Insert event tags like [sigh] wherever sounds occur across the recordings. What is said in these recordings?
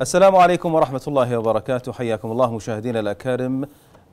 السلام عليكم ورحمة الله وبركاته حياكم الله مشاهدينا الأكارم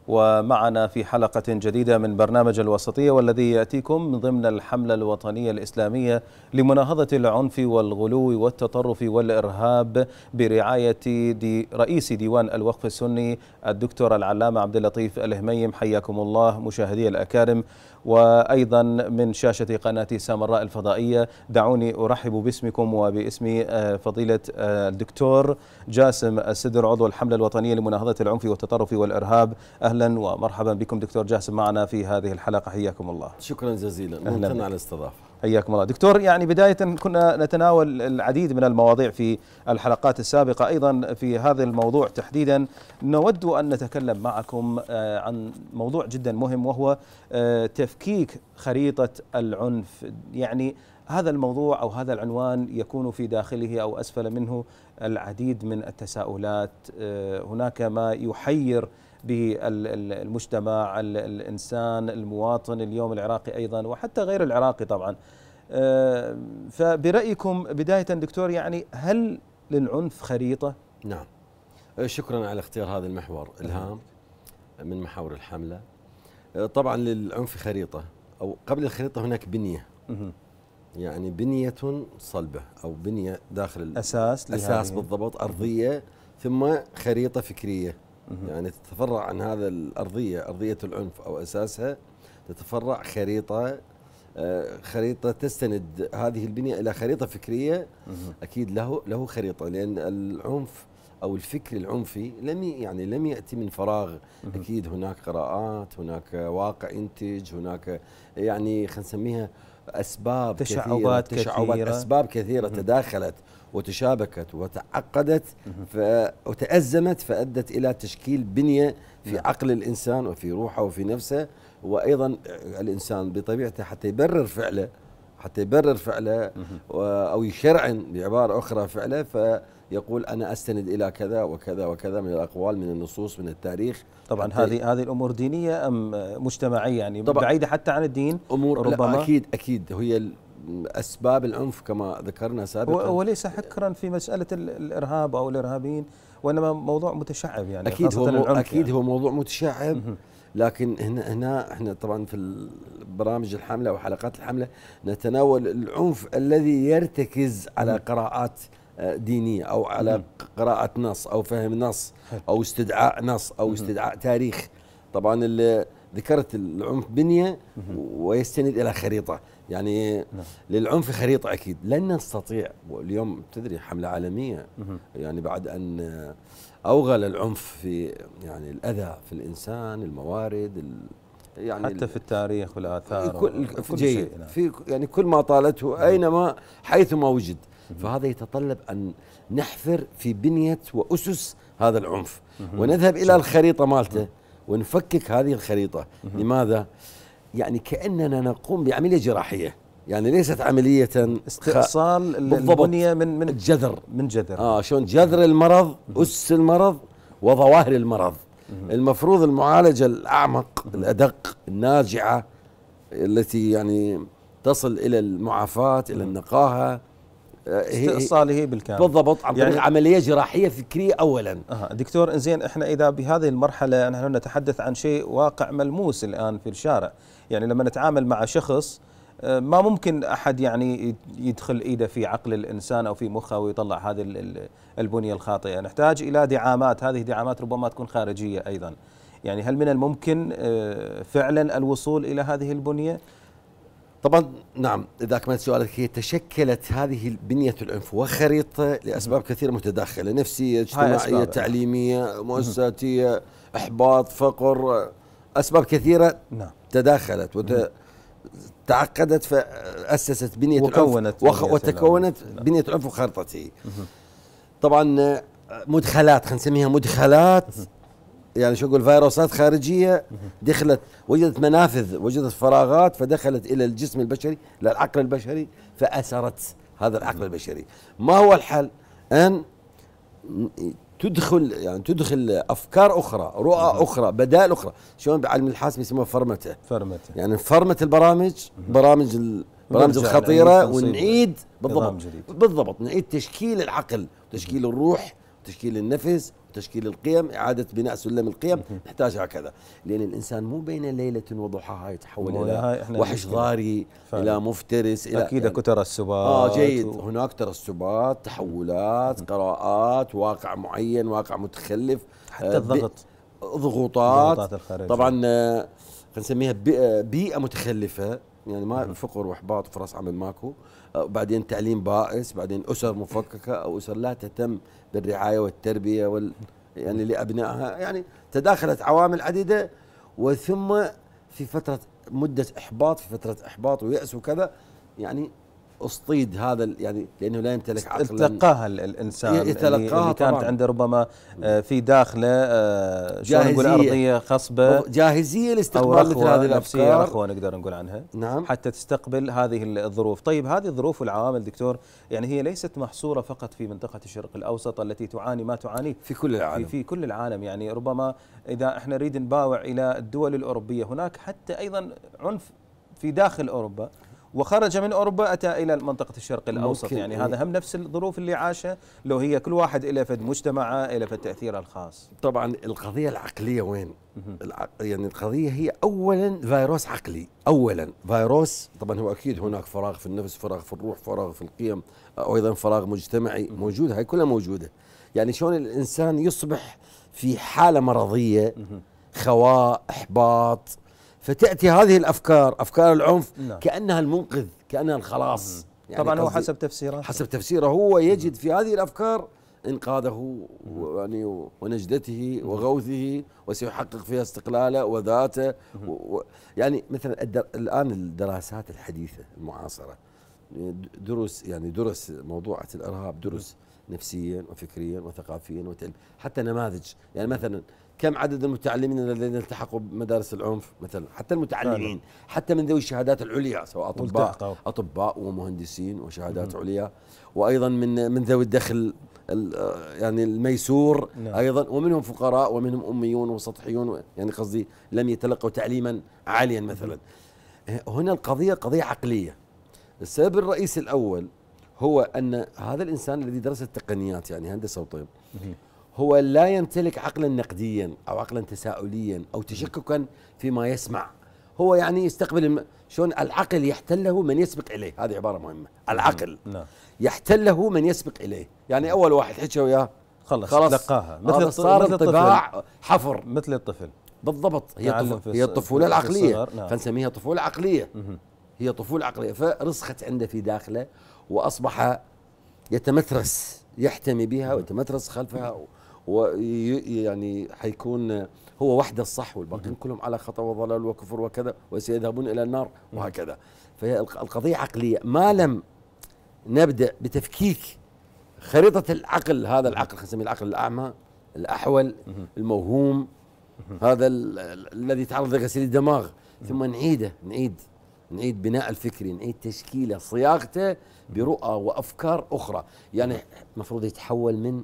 ومعنا في حلقة جديدة من برنامج الوسطية والذي يأتيكم من ضمن الحملة الوطنية الإسلامية لمناهضة العنف والغلو والتطرف والإرهاب برعاية دي رئيس ديوان الوقف السني الدكتور العلامة عبد اللطيف الهميم حياكم الله مشاهدي الأكارم وأيضا من شاشة قناة سامراء الفضائية دعوني أرحب باسمكم وباسم آه، فضيلة آه، الدكتور جاسم السدر عضو الحملة الوطنية لمناهضة العنف والتطرف والإرهاب أهلا ومرحبا بكم دكتور جاسم معنا في هذه الحلقة حياكم الله شكرا جزيلا ممتن على الاستضافة حياكم الله دكتور يعني بداية كنا نتناول العديد من المواضيع في الحلقات السابقة أيضا في هذا الموضوع تحديدا نود أن نتكلم معكم آه، عن موضوع جدا مهم وهو آه، تفكيك خريطة العنف يعني هذا الموضوع او هذا العنوان يكون في داخله او اسفل منه العديد من التساؤلات آه، هناك ما يحير بالمجتمع الإنسان المواطن اليوم العراقي أيضا وحتى غير العراقي طبعا آه، فبرأيكم بداية دكتور يعني هل للعنف خريطة؟ نعم آه، شكرا على اختيار هذا المحور إلهام من محاور الحملة آه، طبعا للعنف خريطة أو قبل الخريطة هناك بنية يعني بنية صلبة أو بنية داخل أساس أساس بالضبط أرضية ثم خريطة فكرية يعني تتفرع عن هذا الارضيه ارضيه العنف او اساسها تتفرع خريطه آه، خريطه تستند هذه البنيه الى خريطه فكريه اكيد له له خريطه لان العنف او الفكر العنفي لم يعني لم ياتي من فراغ اكيد هناك قراءات هناك واقع ينتج هناك يعني خلينا نسميها اسباب تشعبات كثيرة, كثيرة تشعبات اسباب كثيره تداخلت وتشابكت وتعقدت وتأزمت فأدت إلى تشكيل بنية في نعم. عقل الإنسان وفي روحه وفي نفسه وأيضا الإنسان بطبيعته حتى يبرر فعله حتى يبرر فعله او يشرعن بعباره اخرى فعله فيقول انا استند الى كذا وكذا وكذا من الاقوال من النصوص من التاريخ طبعا هذه هذه الامور دينيه ام مجتمعيه يعني طبعا بعيده حتى عن الدين امور ربما لا اكيد اكيد هي أسباب العنف كما ذكرنا سابقا وليس حكرا في مسألة الإرهاب أو الإرهابيين وإنما موضوع متشعب يعني أكيد هو أكيد يعني. هو موضوع متشعب لكن هنا هنا احنا طبعا في البرامج الحامله وحلقات الحامله نتناول العنف الذي يرتكز على قراءات آه، دينيه او على قراءه نص او فهم نص او استدعاء نص او استدعاء تاريخ طبعا ذكرت العنف بنيه ويستند الى خريطه يعني نعم. للعنف خريطة أكيد لن نستطيع واليوم تدري حملة عالمية يعني بعد أن أوغل العنف في يعني الأذى في الإنسان الموارد يعني حتى في التاريخ والآثار كل, كل شيء نعم. في يعني كل ما طالته نعم. أينما حيثما وجد فهذا يتطلب أن نحفر في بنية وأسس هذا العنف ونذهب إلى الخريطة مالته ونفكك هذه الخريطة لماذا؟ يعني كاننا نقوم بعمليه جراحيه يعني ليست عمليه استئصال البنيه من من الجذر من جذر اه شلون جذر المرض اس المرض وظواهر المرض المفروض المعالجه الاعمق الادق الناجعه التي يعني تصل الى المعافاه الى النقاهه آه، استئصاله بالكامل بالضبط عن طريق يعني عمليه جراحيه فكريه اولا أه دكتور انزين احنا اذا بهذه المرحله نحن نتحدث عن شيء واقع ملموس الان في الشارع يعني لما نتعامل مع شخص آه، ما ممكن احد يعني يدخل ايده في عقل الانسان او في مخه ويطلع هذه البنيه الخاطئه، نحتاج الى دعامات، هذه دعامات ربما تكون خارجيه ايضا. يعني هل من الممكن آه، فعلا الوصول الى هذه البنيه؟ طبعا نعم اذا كملت سؤالك هي تشكلت هذه بنيه العنف وخريطه لاسباب كثيره متداخله نفسيه، اجتماعيه، تعليميه، مؤسساتيه، احباط، فقر، آه، اسباب كثيره نعم تداخلت وتعقدت فأسست بنية وكونت العنف بنية وتكونت العنف. بنية عنف وخرطته طبعا آه، مدخلات خلينا نسميها مدخلات يعني شو اقول فيروسات خارجيه دخلت وجدت منافذ وجدت فراغات فدخلت الى الجسم البشري للعقل البشري فاثرت هذا العقل البشري ما هو الحل ان تدخل يعني تدخل افكار اخرى رؤى اخرى بدائل اخرى شلون بعلم الحاسب يسموها فرمته فرمته يعني فرمه البرامج برامج البرامج الخطيره ونعيد بالضبط بالضبط نعيد تشكيل العقل تشكيل الروح تشكيل النفس تشكيل القيم إعادة بناء سلم القيم نحتاج هكذا لأن الإنسان مو بين ليلة وضحاها يتحول إلى وحش ضاري إلى مفترس إلى أكيد اكو ترسبات آه جيد و... هناك ترسبات تحولات قراءات واقع معين واقع متخلف حتى آه الضغط ضغوطات, طبعا آه، نسميها آه، بيئة متخلفة يعني ما فقر واحباط وفرص عمل ماكو وبعدين تعليم بائس بعدين اسر مفككه او اسر لا تهتم بالرعايه والتربيه وال يعني لابنائها يعني تداخلت عوامل عديده وثم في فتره مده احباط في فتره احباط ويأس وكذا يعني اصطيد هذا يعني لانه لا يمتلك عقلا يتلقاها الانسان يتلقاها إيه، اللي كانت عنده ربما آه، في داخله آه، شلون نقول ارضيه خصبه جاهزيه لاستقبال مثل هذه الافكار رخوه نقدر نقول عنها نعم حتى تستقبل هذه الظروف، طيب هذه الظروف والعوامل دكتور يعني هي ليست محصوره فقط في منطقه الشرق الاوسط التي تعاني ما تعانيه في كل العالم في, في كل العالم يعني ربما اذا احنا نريد نباوع الى الدول الاوروبيه هناك حتى ايضا عنف في داخل اوروبا وخرج من اوروبا اتى الى منطقه الشرق الاوسط يعني هذا هم نفس الظروف اللي عاشها لو هي كل واحد له فد مجتمعه له فد تاثيره الخاص طبعا القضيه العقليه وين يعني القضيه هي اولا فيروس عقلي اولا فيروس طبعا هو اكيد هناك فراغ في النفس فراغ في الروح فراغ في القيم ايضا فراغ مجتمعي موجود هاي كلها موجوده يعني شلون الانسان يصبح في حاله مرضيه خواء احباط فتاتي هذه الافكار افكار العنف نعم. كانها المنقذ كانها الخلاص نعم. يعني طبعا هو حسب تفسيره حسب تفسيره هو نعم. يجد في هذه الافكار انقاذه نعم. يعني ونجدته وغوثه وسيحقق فيها استقلاله وذاته و يعني مثلا الدر الان الدراسات الحديثه المعاصره دروس يعني درس موضوعة الارهاب درس نفسيا وفكريا وثقافيا وتعلم حتى نماذج يعني مثلا كم عدد المتعلمين الذين التحقوا بمدارس العنف مثلا حتى المتعلمين حتى من ذوي الشهادات العليا سواء اطباء اطباء ومهندسين وشهادات عليا وايضا من من ذوي الدخل يعني الميسور نعم. ايضا ومنهم فقراء ومنهم اميون وسطحيون يعني قصدي لم يتلقوا تعليما عاليا مثلا هنا القضيه قضيه عقليه السبب الرئيسي الاول هو ان هذا الانسان الذي درس التقنيات يعني هندسه وطب هو لا يمتلك عقلا نقديا او عقلا تساؤليا او تشككا فيما يسمع هو يعني يستقبل شلون العقل يحتله من يسبق اليه هذه عباره مهمه نعم، العقل نعم يحتله من يسبق اليه يعني اول واحد حكى وياه خلص خلص لقاها مثل صار مثل انطباع الطفل. حفر مثل الطفل بالضبط هي هي الطفوله العقليه نعم. فنسميها طفوله عقليه مه. هي طفوله عقليه فرسخت عنده في داخله واصبح يتمترس يحتمي بها ويتمترس خلفها هو يعني حيكون هو وحده الصح والباقيين كلهم على خطأ وضلال وكفر وكذا وسيذهبون إلى النار وهكذا فهي القضية عقلية ما لم نبدأ بتفكيك خريطة العقل هذا العقل نسميه العقل الأعمى الأحول الموهوم هذا الذي تعرض لغسيل الدماغ ثم نعيده نعيد نعيد بناء الفكري نعيد تشكيله صياغته برؤى وافكار اخرى يعني المفروض يتحول من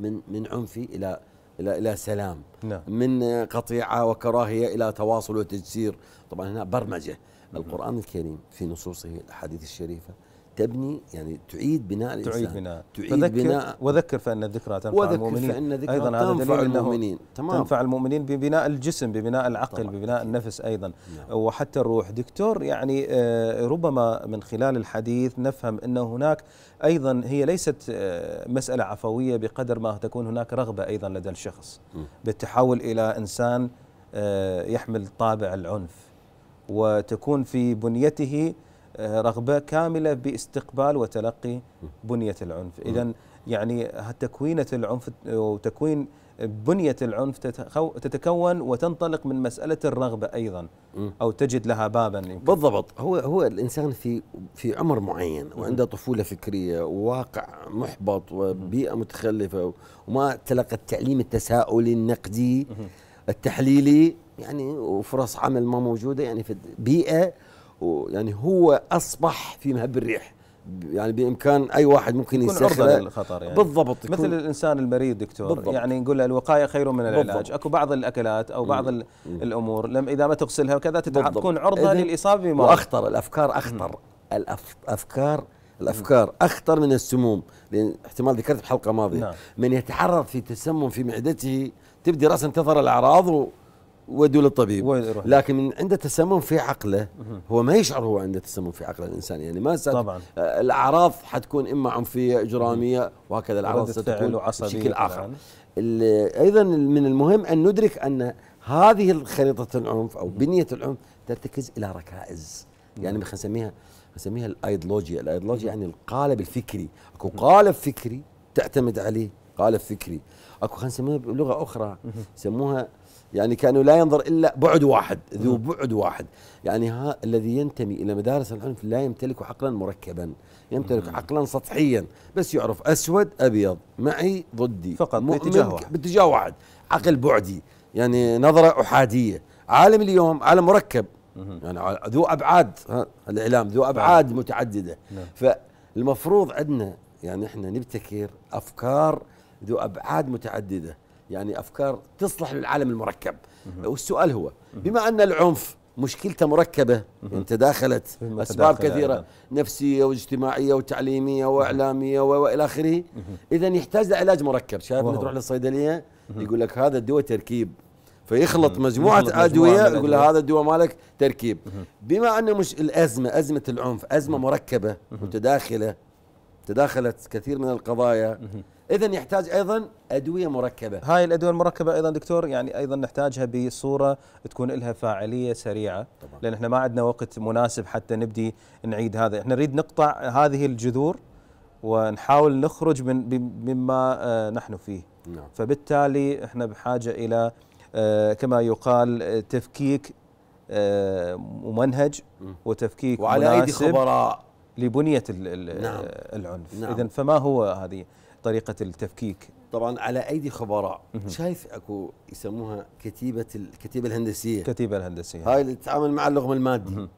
من من عنف الى الى الى سلام نعم. من قطيعه وكراهيه الى تواصل وتجسير طبعا هنا برمجه القران الكريم في نصوصه الاحاديث الشريفه تبني يعني تعيد بناء الانسان تعيد بناء تعيد فذكر بناء وذكر فان الذكرى تنفع وذكر المؤمنين فإن ذكرى ايضا هذا دليل المؤمنين تمام تنفع المؤمنين ببناء الجسم ببناء العقل ببناء النفس ايضا نعم. وحتى الروح دكتور يعني آه، ربما من خلال الحديث نفهم ان هناك ايضا هي ليست آه، مساله عفويه بقدر ما تكون هناك رغبه ايضا لدى الشخص بالتحول الى انسان آه، يحمل طابع العنف وتكون في بنيته آه، رغبه كامله باستقبال وتلقي بنيه العنف، اذا يعني تكوينه العنف وتكوين بنيه العنف تتكون وتنطلق من مساله الرغبه ايضا او تجد لها بابا يمكن. بالضبط هو هو الانسان في في عمر معين وعنده طفوله فكريه وواقع محبط وبيئه متخلفه وما تلقى التعليم التساؤلي النقدي التحليلي يعني وفرص عمل ما موجوده يعني في بيئه ويعني هو اصبح في مهب الريح يعني بامكان اي واحد ممكن يستخدم للخطر يعني بالضبط مثل الانسان المريض دكتور بالضبط يعني نقول الوقايه خير من العلاج بالضبط اكو بعض الاكلات او بعض مم. الامور لم اذا ما تغسلها وكذا تكون عرضه للاصابه بمرض واخطر الافكار اخطر الافكار الافكار اخطر من السموم لان احتمال ذكرت بحلقه ماضيه نعم. من يتعرض في تسمم في معدته تبدي راسا تظهر الاعراض ودوا للطبيب وين يروح لكن من عنده تسمم في عقله هو ما يشعر هو عنده تسمم في عقله الانسان يعني ما طبعا آه، الاعراض حتكون اما عنفيه اجراميه وهكذا الاعراض ستكون بشكل اخر يعني. ايضا من المهم ان ندرك ان هذه خريطه العنف او بنيه العنف ترتكز الى ركائز يعني خلينا نسميها نسميها الايديولوجيا، الايديولوجيا يعني القالب الفكري، اكو قالب فكري تعتمد عليه، قالب فكري، اكو خلينا نسميها بلغه اخرى يسموها يعني كانوا لا ينظر إلا بعد واحد ذو بعد واحد يعني ها الذي ينتمي إلى مدارس العنف لا يمتلك عقلا مركبا يمتلك عقلا سطحيا بس يعرف أسود أبيض معي ضدي فقط باتجاه واحد باتجاه واحد عقل بعدي يعني نظرة أحادية عالم اليوم عالم مركب يعني ذو أبعاد ها الإعلام ذو أبعاد متعددة نعم. فالمفروض عندنا يعني احنا نبتكر أفكار ذو أبعاد متعددة يعني افكار تصلح للعالم المركب والسؤال هو بما ان العنف مشكلته مركبه انت تداخلت اسباب كثيره نفسيه واجتماعيه وتعليميه واعلاميه والى اخره اذا يحتاج لعلاج مركب شايف تروح للصيدليه يقول لك هذا الدواء تركيب فيخلط مجموعه ادويه يقول له هذا الدواء مالك تركيب بما ان مش الازمه ازمه العنف ازمه مركبه متداخله تداخلت كثير من القضايا اذا يحتاج ايضا ادويه مركبه هاي الادويه المركبه ايضا دكتور يعني ايضا نحتاجها بصوره تكون لها فاعليه سريعه طبعا. لان احنا ما عندنا وقت مناسب حتى نبدي نعيد هذا احنا نريد نقطع هذه الجذور ونحاول نخرج من مما آه، نحن فيه نعم. فبالتالي احنا بحاجه الى آه، كما يقال آه، تفكيك ممنهج وتفكيك وعلى مناسب ايدي خبراء لبنيه نعم. العنف نعم. اذا فما هو هذه طريقه التفكيك طبعا على ايدي خبراء شايف اكو يسموها كتيبه الكتيبه الهندسيه الكتيبه الهندسيه هاي اللي تتعامل مع اللغم المادي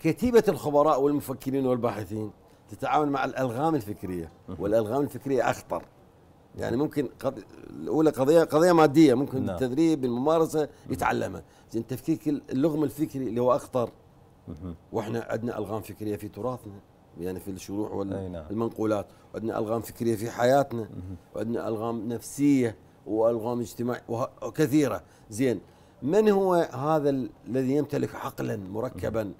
كتيبه الخبراء والمفكرين والباحثين تتعامل مع الالغام الفكريه والالغام الفكريه اخطر يعني ممكن قض... الاولى قضيه قضيه ماديه ممكن نعم. التدريب الممارسه يتعلمها زين تفكيك اللغم الفكري اللي هو اخطر واحنا عندنا الغام فكريه في تراثنا يعني في الشروح والمنقولات نعم. وعندنا ألغام فكرية في حياتنا وعندنا ألغام نفسية وألغام اجتماعية وكثيرة زين من هو هذا الذي يمتلك عقلا مركبا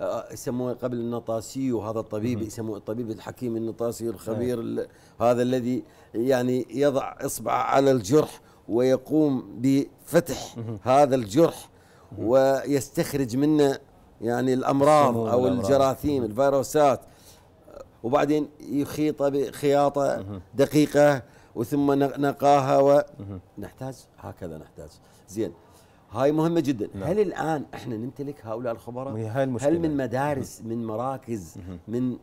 آه، آه، يسموه قبل النطاسي وهذا الطبيب يسموه الطبيب الحكيم النطاسي الخبير هذا الذي يعني يضع اصبعه على الجرح ويقوم بفتح هذا الجرح ويستخرج منه يعني الامراض او الجراثيم الفيروسات وبعدين يخيطه بخياطه دقيقه وثم نقاها ونحتاج هكذا نحتاج زين هاي مهمه جدا نعم. هل الان احنا نمتلك هؤلاء الخبراء هل من مدارس من مراكز من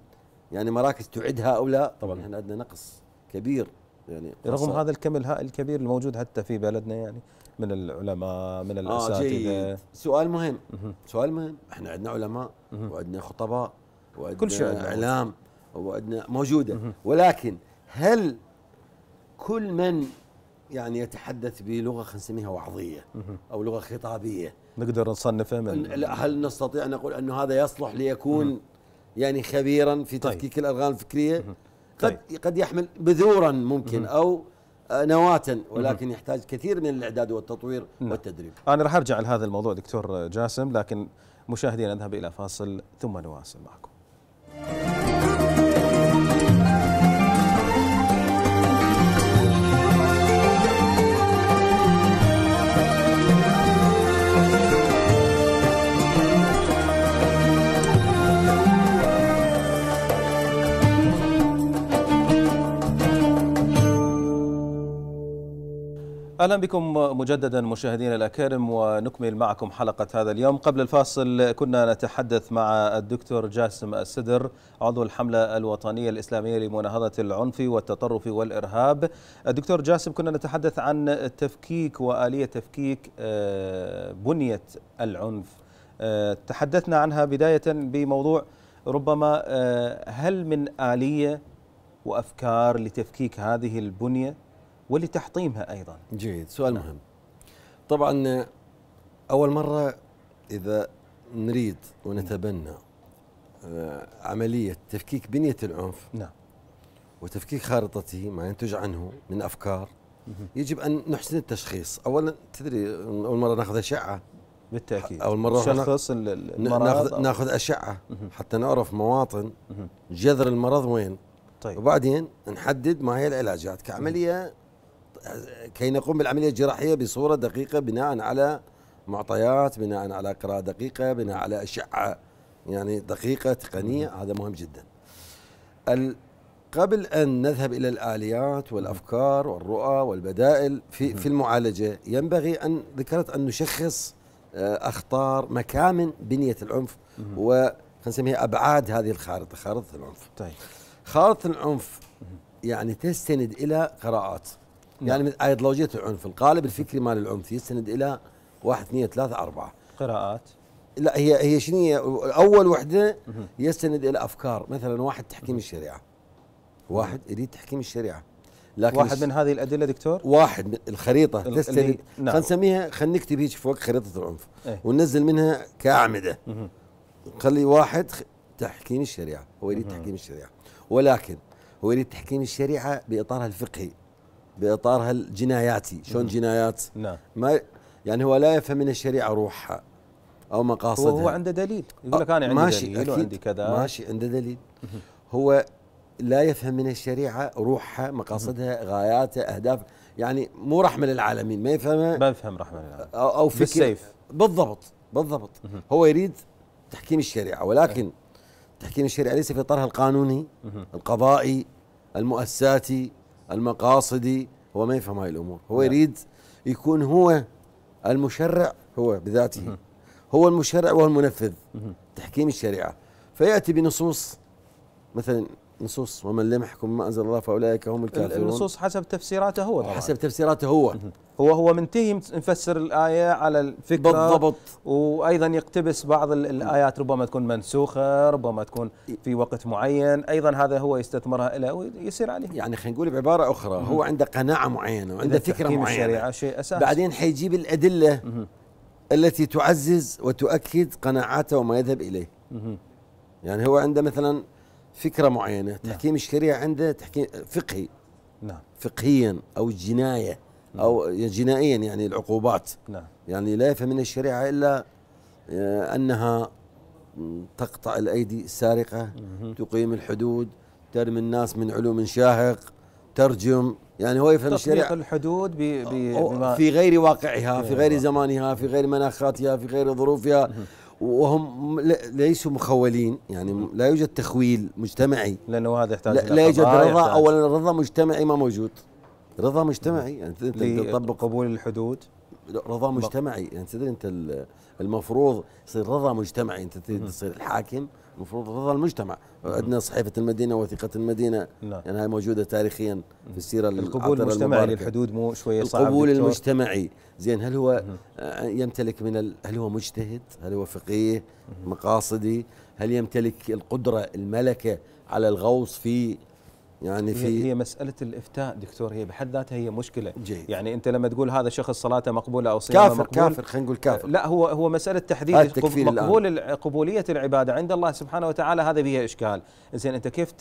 يعني مراكز تعد هؤلاء طبعا احنا عندنا نقص كبير يعني رغم هذا الكم الهائل الكبير الموجود حتى في بلدنا يعني من العلماء من آه، الاساتذه آه سؤال مهم سؤال مهم احنا عندنا علماء وعندنا خطباء وعندنا كل شيء اعلام موجودة ولكن هل كل من يعني يتحدث بلغة نسميها وعظية أو لغة خطابية نقدر نصنفه من هل نستطيع أن نقول أنه هذا يصلح ليكون يعني خبيرا في طيب. تفكيك طيب. الأرغام الفكرية طيب. قد قد يحمل بذورا ممكن أو آه، نواة ولكن يحتاج كثير من الاعداد والتطوير نعم. والتدريب. انا راح ارجع لهذا الموضوع دكتور جاسم لكن مشاهدينا نذهب الى فاصل ثم نواصل معكم. اهلا بكم مجددا مشاهدينا الاكارم ونكمل معكم حلقه هذا اليوم قبل الفاصل كنا نتحدث مع الدكتور جاسم السدر عضو الحمله الوطنيه الاسلاميه لمناهضه العنف والتطرف والارهاب الدكتور جاسم كنا نتحدث عن تفكيك واليه تفكيك آه، بنيه العنف آه، تحدثنا عنها بدايه بموضوع ربما آه، هل من اليه وافكار لتفكيك هذه البنيه ولتحطيمها أيضا جيد سؤال مهم طبعا أول مرة إذا نريد ونتبنى آه، عملية تفكيك بنية العنف نعم وتفكيك خارطته ما ينتج عنه من أفكار يجب أن نحسن التشخيص أولا تدري أول مرة ناخذ أشعة بالتاكيد اول مره شخص ناخذ ناخذ اشعه حتى نعرف مواطن جذر المرض وين طيب وبعدين نحدد ما هي العلاجات كعمليه كي نقوم بالعملية الجراحية بصورة دقيقة بناء على معطيات بناء على قراءة دقيقة بناء على أشعة يعني دقيقة تقنية هذا مهم جدا قبل أن نذهب إلى الآليات والأفكار والرؤى والبدائل في, في المعالجة ينبغي أن ذكرت أن نشخص آه، أخطار مكامن بنية العنف و نسميها أبعاد هذه الخارطة خارطة العنف طيب خارطة العنف يعني تستند إلى قراءات نعم. يعني من ايديولوجيه العنف القالب الفكري مال العنف يستند الى واحد اثنين ثلاثة أربعة قراءات لا هي هي شنو هي أول وحدة يستند إلى أفكار مثلا واحد تحكيم الشريعة واحد يريد تحكيم الشريعة لكن واحد من هذه الأدلة دكتور واحد من الخريطة تستند نعم. خلينا نسميها خلينا نكتب هيك فوق خريطة العنف ايه؟ وننزل منها كأعمدة نخلي واحد تحكيم الشريعة هو يريد تحكيم الشريعة ولكن هو يريد تحكيم الشريعة بإطارها الفقهي باطارها الجناياتي شلون نعم. جنايات نعم ما يعني هو لا يفهم من الشريعه روحها او مقاصدها هو عنده دليل يقول لك آه، انا عندي ماشي دليل أكيد وعندي كذا ماشي عنده دليل هو لا يفهم من الشريعه روحها مقاصدها غاياتها اهداف يعني مو رحمه للعالمين ما يفهمها ما يفهم رحمه للعالمين او, في السيف بالسيف بالضبط بالضبط هو يريد تحكيم الشريعه ولكن إيه. تحكيم الشريعه ليس في اطارها القانوني القضائي المؤسساتي المقاصدي هو ما يفهم هاي الامور هو نعم. يريد يكون هو المشرع هو بذاته هو المشرع وهو المنفذ تحكيم الشريعه فياتي بنصوص مثلا نصوص ومن لم يحكم ما انزل الله فاولئك هم الكافرون النصوص حسب تفسيراته هو طبعا. حسب تفسيراته هو [laughs] هو هو منتهي مفسر الايه على الفكره بالضبط وايضا يقتبس بعض الايات ربما تكون منسوخه ربما تكون في وقت معين ايضا هذا هو يستثمرها الى ويسير عليه يعني خلينا نقول بعباره اخرى هو عنده قناعه معينه وعنده فكره معينه الشريعة شيء اساسي بعدين حيجيب الادله التي تعزز وتؤكد قناعاته وما يذهب اليه يعني هو عنده مثلا فكره معينه نعم. تحكيم الشريعه عنده تحكيم فقهي نعم فقهيا او جنايه نعم. او جنائيا يعني العقوبات نعم يعني لا يفهم من الشريعه الا آه، انها تقطع الايدي السارقه مم. تقيم الحدود ترمي الناس من علوم شاهق ترجم يعني هو يفهم الشريعه تطبيق الحدود بي بي في غير واقعها في إيه. غير زمانها في غير مناخاتها في غير ظروفها مم. وهم ليسوا مخولين يعني لا يوجد تخويل مجتمعي لانه هذا يحتاج لا, لا يوجد رضا اولا رضا مجتمعي ما موجود رضا مجتمعي يعني انت تطبق قبول الحدود رضا مجتمعي يعني انت المفروض يصير رضا مجتمعي انت تصير الحاكم المفروض رضا المجتمع عندنا صحيفه المدينه وثيقه المدينه لا. يعني هاي موجوده تاريخيا في السيره القبول المجتمعي للحدود مو شويه صعب القبول دكتور. المجتمعي زين هل هو آه، يمتلك من ال... هل هو مجتهد هل هو فقيه مقاصدي هل يمتلك القدره الملكه على الغوص في يعني في هي مساله الافتاء دكتور هي بحد ذاتها هي مشكله جيد. يعني انت لما تقول هذا شخص صلاته مقبوله او صيامه كافر مقبول كافر خلينا نقول كافر لا هو هو مساله تحديد مقبول قبوليه العباده عند الله سبحانه وتعالى هذا فيها اشكال زين انت كيف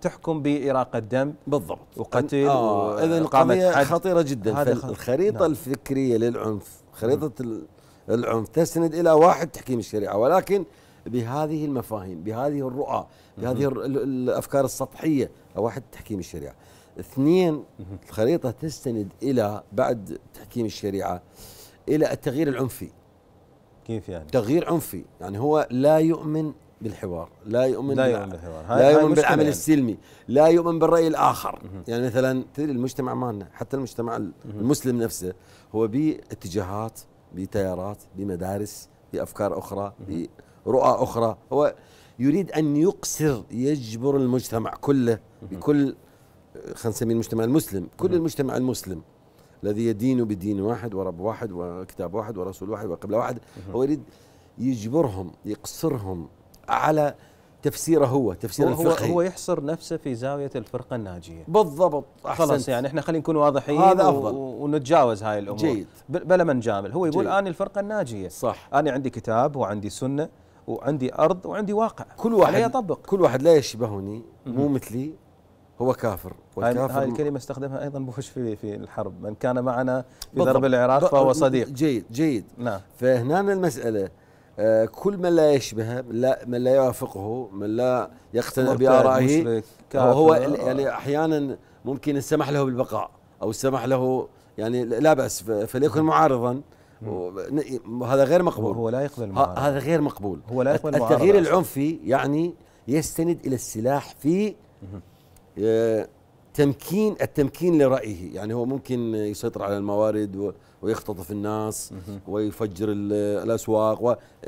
تحكم باراقه دم بالضبط وقتل آه اذا القضيه خطيره جدا الخريطه نعم. الفكريه للعنف خريطه نعم. العنف تسند الى واحد تحكيم الشريعه ولكن بهذه المفاهيم بهذه الرؤى بهذه الافكار السطحيه واحد تحكيم الشريعه اثنين الخريطه تستند الى بعد تحكيم الشريعه الى التغيير العنفي كيف يعني تغيير عنفي يعني هو لا يؤمن بالحوار لا يؤمن لا يؤمن بالحوار لا يؤمن بالعمل يعني. السلمي لا يؤمن بالراي الاخر مه. يعني مثلا تدري المجتمع مالنا حتى المجتمع المسلم نفسه هو باتجاهات بتيارات بمدارس بافكار اخرى برؤى اخرى هو يريد أن يقصر يجبر المجتمع كله بكل خلينا نسميه المجتمع المسلم كل المجتمع المسلم الذي يدين بدين واحد ورب واحد وكتاب واحد ورسول واحد وقبلة واحد هو يريد يجبرهم يقصرهم على تفسيره هو تفسير هو الفقهي هو يحصر نفسه في زاوية الفرقة الناجية بالضبط أحسنت خلاص يعني احنا خلينا نكون واضحين هذا أفضل ونتجاوز هاي الأمور جيد بلا ما نجامل هو يقول جيد. أنا الفرقة الناجية صح أنا عندي كتاب وعندي سنة وعندي ارض وعندي واقع كل واحد يطبق كل واحد لا يشبهني مو مثلي هو كافر والكافر هاي الكلمه استخدمها ايضا بوش في في الحرب من كان معنا في ضرب العراق فهو صديق جيد جيد نعم فهنا المساله آه، كل من لا يشبه لا من لا يوافقه من لا يقتنع بارائه آه، هو يعني احيانا ممكن السمح له بالبقاء او السمح له يعني لا باس فليكن معارضا وهذا غير مقبول هو لا يقبل المعارضة. هذا غير مقبول هو لا يقبل التغيير العنفي يعني يستند الى السلاح في آه، تمكين التمكين لرايه يعني هو ممكن يسيطر على الموارد ويختطف الناس ويفجر الاسواق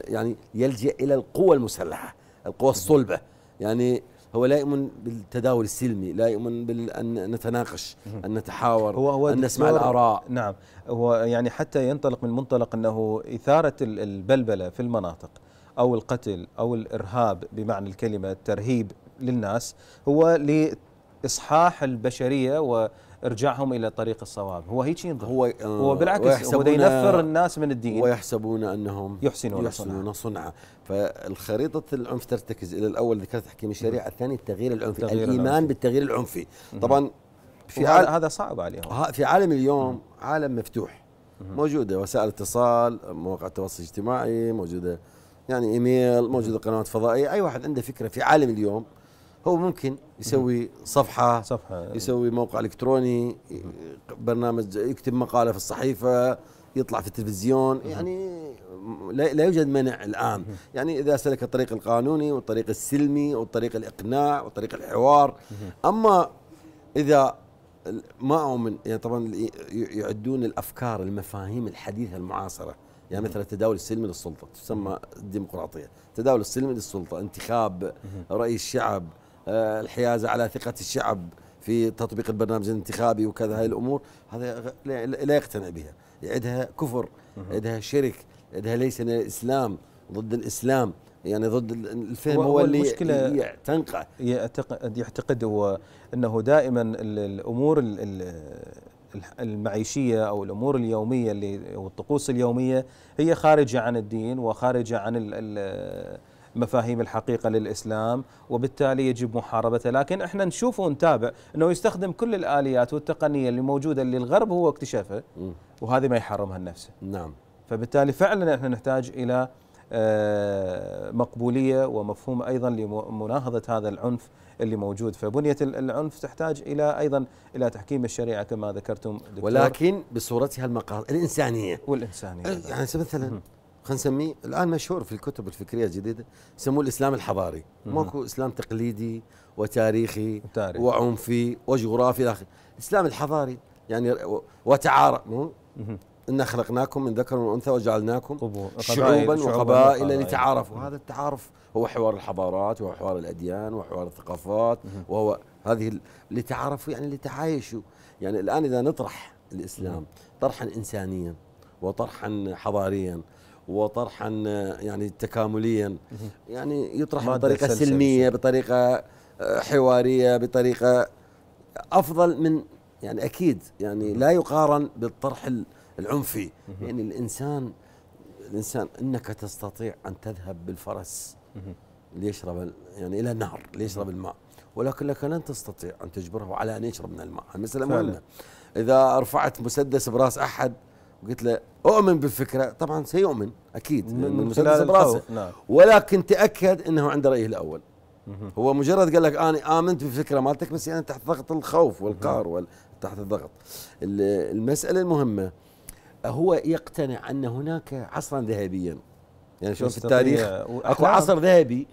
ويعني يلجا الى القوى المسلحه القوى الصلبه يعني هو لا يؤمن بالتداول السلمي لا يؤمن بأن نتناقش أن نتحاور هو هو أن نسمع الآراء نعم هو يعني حتى ينطلق من منطلق أنه إثارة البلبلة في المناطق أو القتل أو الإرهاب بمعنى الكلمة الترهيب للناس هو لإصحاح البشرية و ارجعهم الى طريق الصواب هو هيك ينظر هو, آه، هو بالعكس هو ينفر الناس من الدين ويحسبون انهم يحسنون, يحسنون صنعا فالخريطه العنف ترتكز الى الاول ذكرت تحكيم الشريعه الثاني التغيير العنفي التغيير الايمان العنفي. بالتغيير العنفي طبعا في عال... هذا صعب عليهم في عالم اليوم مم. عالم مفتوح مم. موجوده وسائل اتصال مواقع التواصل الاجتماعي موجوده يعني ايميل موجوده قنوات فضائيه اي واحد عنده فكره في عالم اليوم هو ممكن يسوي صفحه صفحه يسوي موقع الكتروني برنامج يكتب مقاله في الصحيفه يطلع في التلفزيون يعني لا يوجد منع الان يعني اذا سلك الطريق القانوني والطريق السلمي والطريق الاقناع والطريق الحوار اما اذا ما اؤمن يعني طبعا يعدون الافكار المفاهيم الحديثه المعاصره يعني مثلا التداول السلمي للسلطه تسمى الديمقراطيه، التداول السلمي للسلطه، انتخاب راي الشعب، آه، الحيازه على ثقه الشعب في تطبيق البرنامج الانتخابي وكذا هاي الامور هذا لا يقتنع بها يعدها كفر يعدها شرك يعدها ليس الاسلام ضد الاسلام يعني ضد الفهم هو, هو اللي يعتنقه يعتقد, يعتقد هو انه دائما الامور المعيشيه او الامور اليوميه اللي والطقوس اليوميه هي خارجه عن الدين وخارجه عن مفاهيم الحقيقة للإسلام وبالتالي يجب محاربته لكن احنا نشوف ونتابع أنه يستخدم كل الآليات والتقنية اللي موجودة اللي الغرب هو اكتشفها وهذه ما يحرمها لنفسه نعم فبالتالي فعلا احنا نحتاج إلى آه، مقبولية ومفهوم أيضا لمناهضة هذا العنف اللي موجود فبنية العنف تحتاج إلى أيضا إلى تحكيم الشريعة كما ذكرتم دكتور ولكن بصورتها المقاصد الإنسانية والإنسانية يعني مثلا خلينا نسميه الان مشهور في الكتب الفكريه الجديده يسموه الاسلام الحضاري ماكو اسلام تقليدي وتاريخي تاريخ. وعنفي وجغرافي الى اخره الاسلام الحضاري يعني وتعارف انا خلقناكم من ذكر وانثى وجعلناكم شعوبا وقبائل لتعارفوا هذا التعارف هو حوار الحضارات وهو حوار الاديان وحوار الثقافات وهو هذه لتعارفوا يعني لتعايشوا يعني الان اذا نطرح الاسلام طرحا انسانيا وطرحا حضاريا وطرحا آه، يعني تكامليا يعني يطرح بطريقه سلميه بطريقه آه، حواريه بطريقه آه، افضل من يعني اكيد يعني لا يقارن بالطرح العنفي يعني الانسان الانسان انك تستطيع ان تذهب بالفرس ليشرب يعني الى النهر ليشرب الماء ولكنك لن تستطيع ان تجبره على ان يشرب من الماء، المساله مهمه. اذا رفعت مسدس براس احد قلت له اؤمن بالفكره طبعا سيؤمن اكيد من مسدس براسه نعم. ولكن تاكد انه عند رايه الاول هو مجرد قال لك انا امنت بالفكره مالتك بس انا يعني تحت ضغط الخوف والقهر تحت الضغط المساله المهمه هو يقتنع ان هناك عصرا ذهبيا يعني شوف في التاريخ اكو عصر ذهبي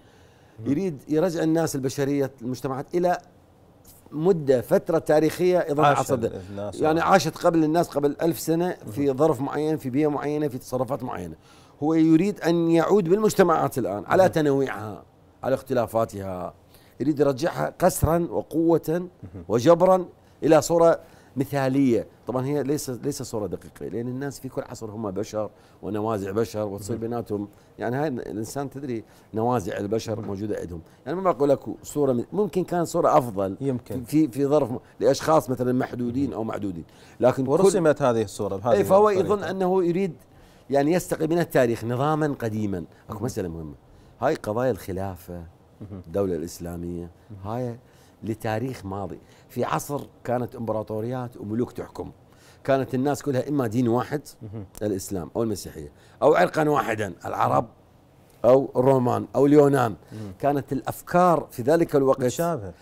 يريد يرجع الناس البشريه المجتمعات الى مده فتره تاريخيه اظن عصد يعني عاشت قبل الناس قبل ألف سنه في ظرف معين في بيئه معينه في تصرفات معينه هو يريد ان يعود بالمجتمعات الان على تنويعها على اختلافاتها يريد يرجعها قسرا وقوه وجبرا الى صوره مثاليه طبعا هي ليس ليس صوره دقيقه لان الناس في كل عصر هم بشر ونوازع بشر وتصير بيناتهم يعني هاي الانسان تدري نوازع البشر موجوده عندهم يعني ما بقول لك صوره ممكن كان صوره افضل يمكن في في ظرف لاشخاص مثلا محدودين او معدودين لكن ورسمت هذه الصوره بهذه إيه، فهو يظن انه يريد يعني يستقي من التاريخ نظاما قديما اكو مساله مهمه هاي قضايا الخلافه الدوله الاسلاميه هاي لتاريخ ماضي في عصر كانت امبراطوريات وملوك تحكم كانت الناس كلها اما دين واحد الاسلام او المسيحيه او عرقا واحدا العرب او الرومان او اليونان كانت الافكار في ذلك الوقت متشابهه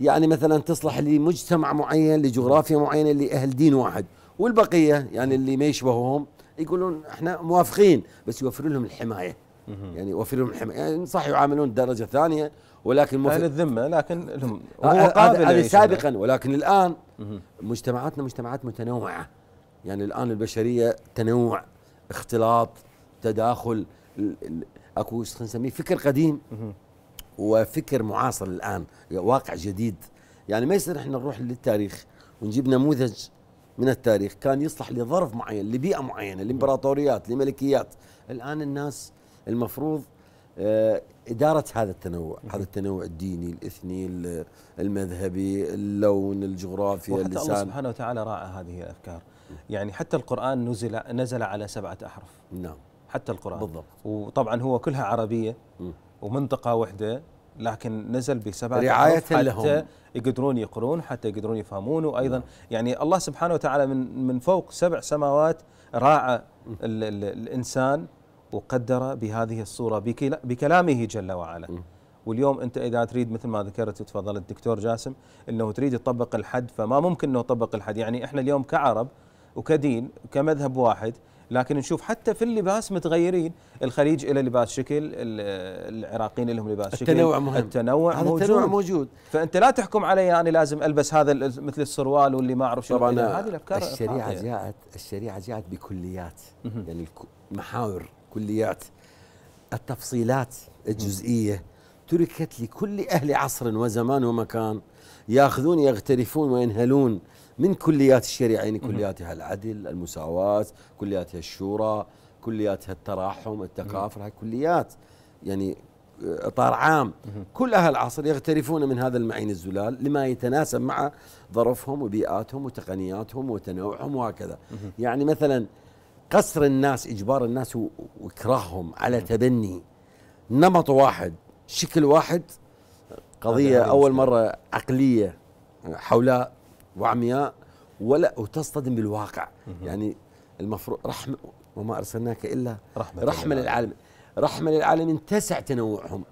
يعني مثلا تصلح لمجتمع معين لجغرافيا معينه لاهل دين واحد والبقيه يعني اللي ما يشبههم يقولون احنا موافقين بس يوفرون لهم الحمايه يعني وفي لهم حمايه يعني صح يعاملون درجه ثانيه ولكن اهل الذمه لكن لهم آه، هو قابل هذه سابقا ولكن الان مجتمعاتنا مجتمعات متنوعه يعني الان البشريه تنوع اختلاط تداخل اكو نسميه فكر قديم وفكر معاصر الان واقع جديد يعني ما يصير احنا نروح للتاريخ ونجيب نموذج من التاريخ كان يصلح لظرف معين لبيئه معينه لامبراطوريات لملكيات الان الناس المفروض آه، إدارة هذا التنوع هذا التنوع الديني الإثني المذهبي اللون الجغرافي وحتى اللسان الله سبحانه وتعالى راعى هذه الأفكار يعني حتى القرآن نزل نزل على سبعة أحرف نعم حتى القرآن بالضبط وطبعا هو كلها عربية ومنطقة واحدة لكن نزل بسبعة رعاية حتى لهم. يقدرون يقرون حتى يقدرون يفهمون وأيضا نعم. يعني الله سبحانه وتعالى من من فوق سبع سماوات راعى الإنسان وقدر بهذه الصورة بكلامه جل وعلا واليوم أنت إذا تريد مثل ما ذكرت وتفضل الدكتور جاسم أنه تريد تطبق الحد فما ممكن أنه تطبق الحد يعني إحنا اليوم كعرب وكدين كمذهب واحد لكن نشوف حتى في اللباس متغيرين الخليج إلى لباس شكل العراقيين لهم لباس التنوع شكل التنوع مهم التنوع هذا موجود التنوع موجود فأنت لا تحكم علي أنا لازم ألبس هذا مثل السروال واللي ما أعرف شو طبعا هذه الأفكار الشريعة جاءت الشريعة جاءت بكليات يعني محاور الكليات التفصيلات الجزئية تركت لكل أهل عصر وزمان ومكان ياخذون يغترفون وينهلون من كليات الشريعه يعني كلياتها العدل، المساواه، كلياتها الشورى، كلياتها التراحم، التكافر هاي كليات يعني آه، اطار عام كل اهل العصر يغترفون من هذا المعين الزلال لما يتناسب مع ظرفهم وبيئاتهم وتقنياتهم وتنوعهم وهكذا يعني مثلا قصر الناس اجبار الناس واكراههم على تبني نمط واحد شكل واحد قضيه اول مره عقليه حولاء وعمياء ولا وتصطدم بالواقع يعني المفروض رحمه وما ارسلناك الا رحمه, رحمة للعالمين رحمه للعالمين تسع تنوعهم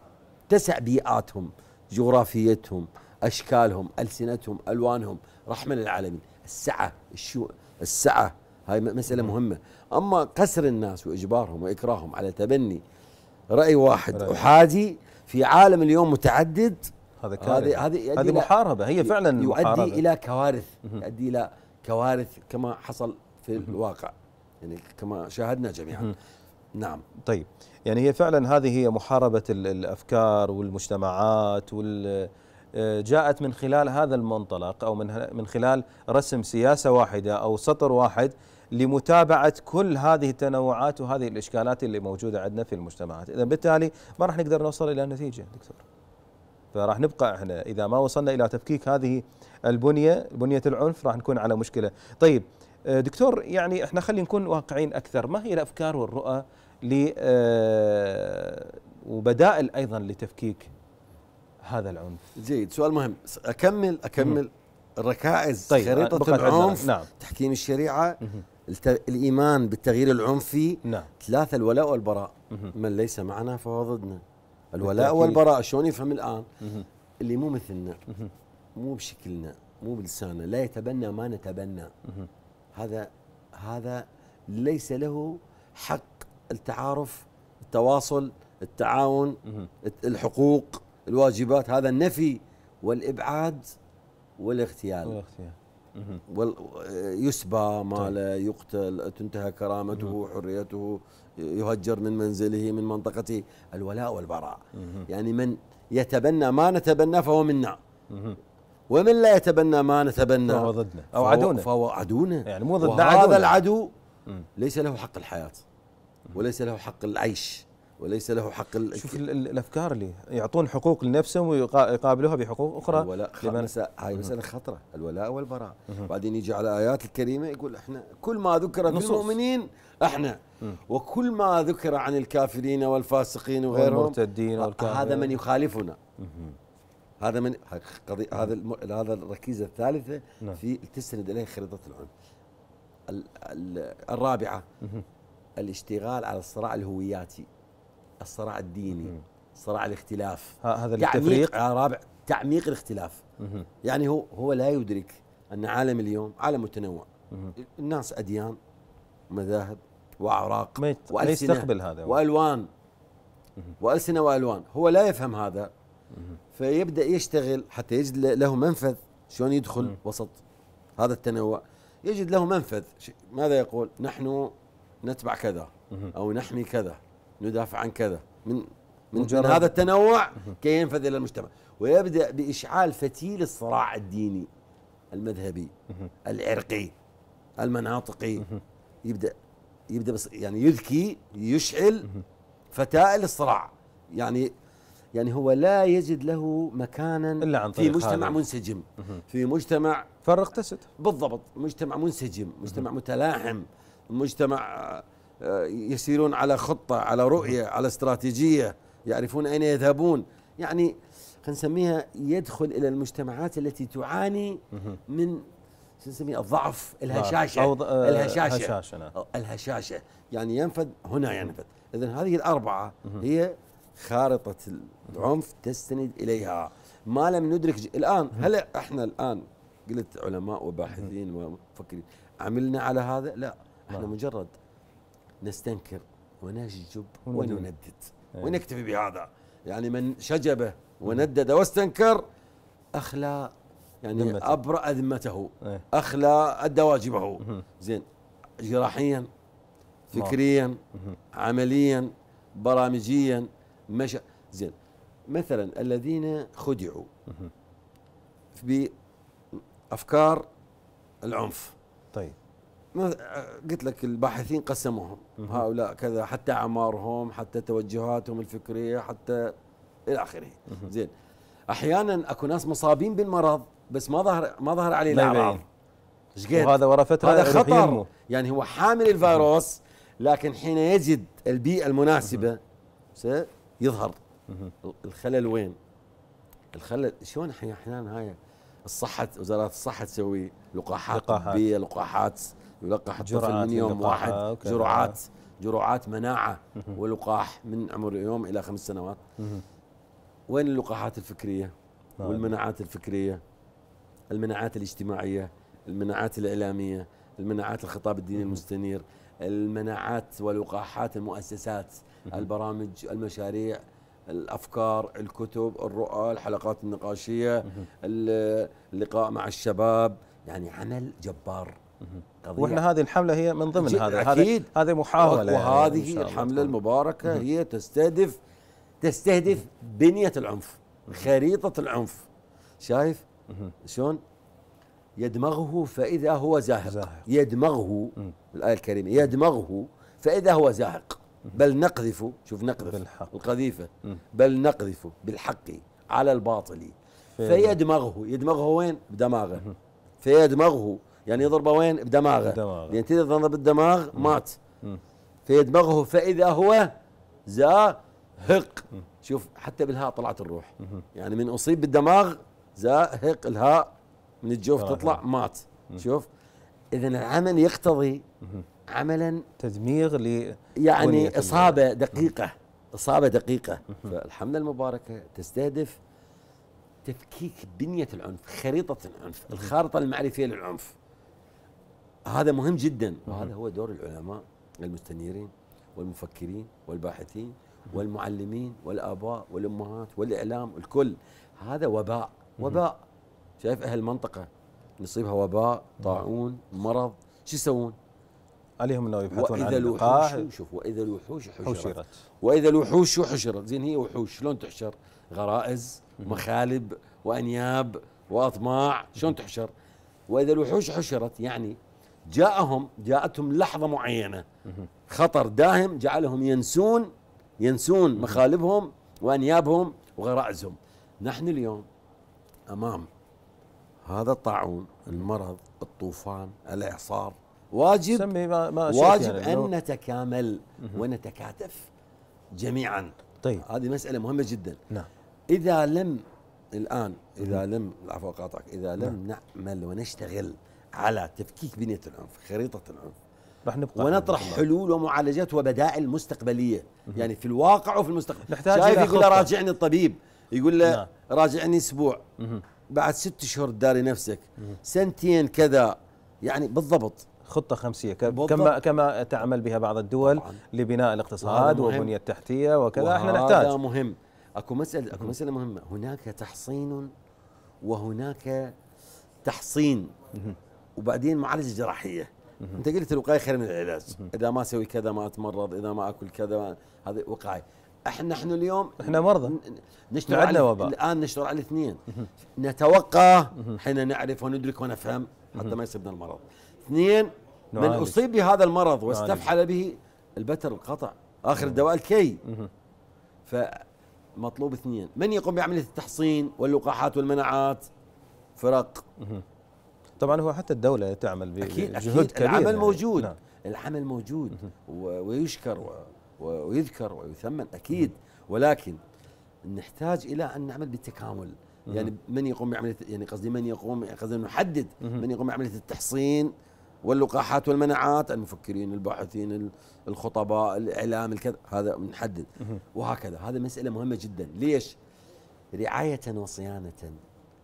تسع بيئاتهم جغرافيتهم اشكالهم السنتهم الوانهم رحمه للعالمين السعه الشو السعه هاي مسألة مهمة أما قسر الناس وإجبارهم وإكراههم على تبني رأي واحد رأي. أحادي في عالم اليوم متعدد هذا هذه هذه هذه محاربة هي فعلا يؤدي محاربة. إلى كوارث يؤدي إلى كوارث كما حصل في الواقع يعني كما شاهدنا جميعا نعم طيب يعني هي فعلا هذه هي محاربة الأفكار والمجتمعات وال آه، جاءت من خلال هذا المنطلق أو من من خلال رسم سياسة واحدة أو سطر واحد لمتابعه كل هذه التنوعات وهذه الاشكالات اللي موجوده عندنا في المجتمعات، اذا بالتالي ما راح نقدر نوصل الى نتيجه دكتور. فراح نبقى احنا اذا ما وصلنا الى تفكيك هذه البنيه، بنيه العنف راح نكون على مشكله. طيب آه، دكتور يعني احنا خلينا نكون واقعيين اكثر، ما هي الافكار والرؤى ل آه، وبدائل ايضا لتفكيك هذا العنف؟ جيد سؤال مهم، اكمل اكمل مم. الركائز طيب خريطه العنف نعم. تحكيم الشريعه مم. الإيمان بالتغيير العنفي نعم ثلاثة الولاء والبراء من ليس معنا فهو ضدنا الولاء والبراء شلون يفهم الآن اللي مو مثلنا مو بشكلنا مو بلساننا لا يتبنى ما نتبنى هذا هذا ليس له حق التعارف التواصل التعاون الحقوق الواجبات هذا النفي والابعاد والاغتيال والاغتيال يسبى ماله طيب. يقتل تنتهى كرامته حريته يهجر من منزله من منطقته الولاء والبراء يعني من يتبنى ما نتبنى فهو منا ومن لا يتبنى ما نتبنى فهو ضدنا او عدونا فهو عدونا يعني مو ضدنا وهذا العدو ليس له حق الحياه وليس له حق العيش وليس له حق ال... شوف الافكار اللي يعطون حقوق لنفسهم ويقابلوها بحقوق اخرى الولاء خمسه هاي مساله خطره الولاء والبراء بعدين يجي على ايات الكريمه يقول احنا كل ما ذكر في المؤمنين احنا وكل ما ذكر عن الكافرين والفاسقين وغيرهم والمرتدين هذا من يخالفنا هذا من هذا هذا الركيزه الثالثه نعم. في تستند اليه خريطه العنف الرابعه الاشتغال على الصراع الهوياتي الصراع الديني صراع الاختلاف هذا التفريق تعميق آه، رابع تعميق الاختلاف يعني هو هو لا يدرك ان عالم اليوم عالم متنوع الناس اديان ومذاهب واعراق ما يستقبل هذا والوان والسنه والوان هو لا يفهم هذا فيبدا يشتغل حتى يجد له منفذ شلون يدخل وسط هذا التنوع يجد له منفذ ماذا يقول نحن نتبع كذا او نحمي كذا ندافع عن كذا من من, من هذا التنوع كي ينفذ الى المجتمع ويبدا باشعال فتيل الصراع الديني المذهبي العرقي المناطقي يبدا يبدا بس يعني يذكي يشعل فتائل الصراع يعني يعني هو لا يجد له مكانا إلا عن طريق في مجتمع هذا. منسجم في مجتمع فرق تسد بالضبط مجتمع منسجم مجتمع متلاحم مجتمع آه، آه، يسيرون على خطة على رؤية على استراتيجية يعرفون أين يذهبون يعني خلينا نسميها يدخل إلى المجتمعات التي تعاني من نسميها الضعف الهشاشة أو آه، الهشاشة هشاشنا. نعم. الهشاشة يعني ينفذ هنا ينفذ إذا هذه الأربعة هي خارطة العنف تستند إليها ما لم ندرك الآن هل إحنا الآن قلت علماء وباحثين ومفكرين عملنا على هذا لا احنا نعم. مجرد نستنكر ونجب ونندد إيه. ونكتفي بهذا يعني من شجبه وندد واستنكر أخلى يعني أبرأ ذمته إيه. أخلى أدى واجبه زين جراحيا فكريا عمليا برامجيا مش زين مثلا الذين خدعوا بأفكار العنف قلت لك الباحثين قسموهم هؤلاء كذا حتى اعمارهم حتى توجهاتهم الفكريه حتى الى اخره زين احيانا اكو ناس مصابين بالمرض بس ما ظهر ما ظهر عليه نعم. الاعراض ايش قد وهذا ورا فتره هذا خطر يعني هو حامل الفيروس لكن حين يجد البيئه المناسبه سيظهر الخلل وين الخلل شلون احيانا هاي الصحه وزاره الصحه تسوي لقاحات لقاحات لقاحات يلقح الطفل من يوم واحد آه، جرعات آه. جرعات مناعه ولقاح من عمر يوم الى خمس سنوات وين اللقاحات الفكريه طيب. والمناعات الفكريه المناعات الاجتماعيه المناعات الاعلاميه المناعات الخطاب الديني المستنير المناعات ولقاحات المؤسسات البرامج المشاريع الافكار الكتب الرؤى الحلقات النقاشيه اللقاء مع الشباب يعني عمل جبار واحنا هذه الحمله هي من ضمن هذا اكيد هذه محاوله يعني، وهذه يعني الحمله المباركه هي تستهدف تستهدف بنيه العنف خريطه العنف شايف شلون يدمغه فاذا هو زاهق, زاهق. يدمغه الايه الكريمه يدمغه فاذا هو زاهق بل نقذف شوف نقذف بالحق. القذيفه بل نقذف بالحق على الباطل فيدمغه يدمغه وين بدماغه فيدمغه يعني يضربه وين بدماغه بدماغه يعني تقدر تضرب بالدماغ مات فيدمغه فاذا هو زاهق شوف حتى بالهاء طلعت الروح يعني من اصيب بالدماغ زاهق الهاء من الجوف تطلع مات شوف اذا العمل يقتضي عملا تدمير ل يعني اصابه دقيقه اصابه دقيقه فالحمله المباركه تستهدف تفكيك بنيه العنف خريطه العنف الخارطه المعرفيه للعنف هذا مهم جدا وهذا هو دور العلماء المستنيرين والمفكرين والباحثين والمعلمين والاباء والامهات والاعلام الكل هذا وباء وباء شايف اهل المنطقه نصيبها وباء طاعون مرض شو يسوون؟ عليهم انه يبحثون عن الوحوش شوف واذا الوحوش حشرت, حشرت واذا الوحوش شو حشرت؟ زين هي وحوش شلون تحشر؟ غرائز مخالب وانياب واطماع شلون تحشر؟ واذا الوحوش حشرت يعني جاءهم جاءتهم لحظة معينة خطر داهم جعلهم ينسون ينسون مخالبهم وأنيابهم وغرائزهم نحن اليوم أمام هذا الطاعون المرض الطوفان الإعصار واجب سمي ما ما يعني واجب يعني أن نتكامل ونتكاتف جميعا طيب هذه مسألة مهمة جدا نعم إذا لم الآن إذا لم عفوا قاطعك إذا لم نعم. نعمل ونشتغل على تفكيك بنية العنف خريطة العنف رح نبقى ونطرح حلول, حلول ومعالجات وبدائل مستقبلية يعني في الواقع وفي المستقبل نحتاج شايف يقول له راجعني الطبيب يقول له نعم. راجعني اسبوع بعد ست شهور داري نفسك سنتين كذا يعني بالضبط خطة خمسية كما كما تعمل بها بعض الدول طبعاً. لبناء الاقتصاد وبنية تحتية وكذا احنا نحتاج هذا مهم اكو مسألة اكو مسألة مهمة هناك تحصين وهناك تحصين وبعدين معالجه جراحيه انت قلت الوقايه خير من العلاج اذا ما اسوي كذا ما اتمرض اذا ما اكل كذا هذه وقايه احنا نحن اليوم احنا مرضى نشتغل على وباء الان نشتغل على الاثنين نتوقع حين نعرف وندرك ونفهم حتى ما يصيبنا المرض اثنين من اصيب بهذا المرض واستفحل به البتر القطع اخر الدواء الكي فمطلوب اثنين من يقوم بعمليه التحصين واللقاحات والمناعات فرق طبعا هو حتى الدوله تعمل بجهد أكيد كبير العمل يعني. موجود نعم. العمل موجود ويشكر ويذكر ويثمن اكيد ولكن نحتاج الى ان نعمل بالتكامل يعني من يقوم بعمليه يعني قصدي من يقوم قصدي نحدد من يقوم بعمليه التحصين واللقاحات والمناعات المفكرين الباحثين الخطباء الاعلام الكذا هذا نحدد وهكذا هذا مساله مهمه جدا ليش رعايه وصيانه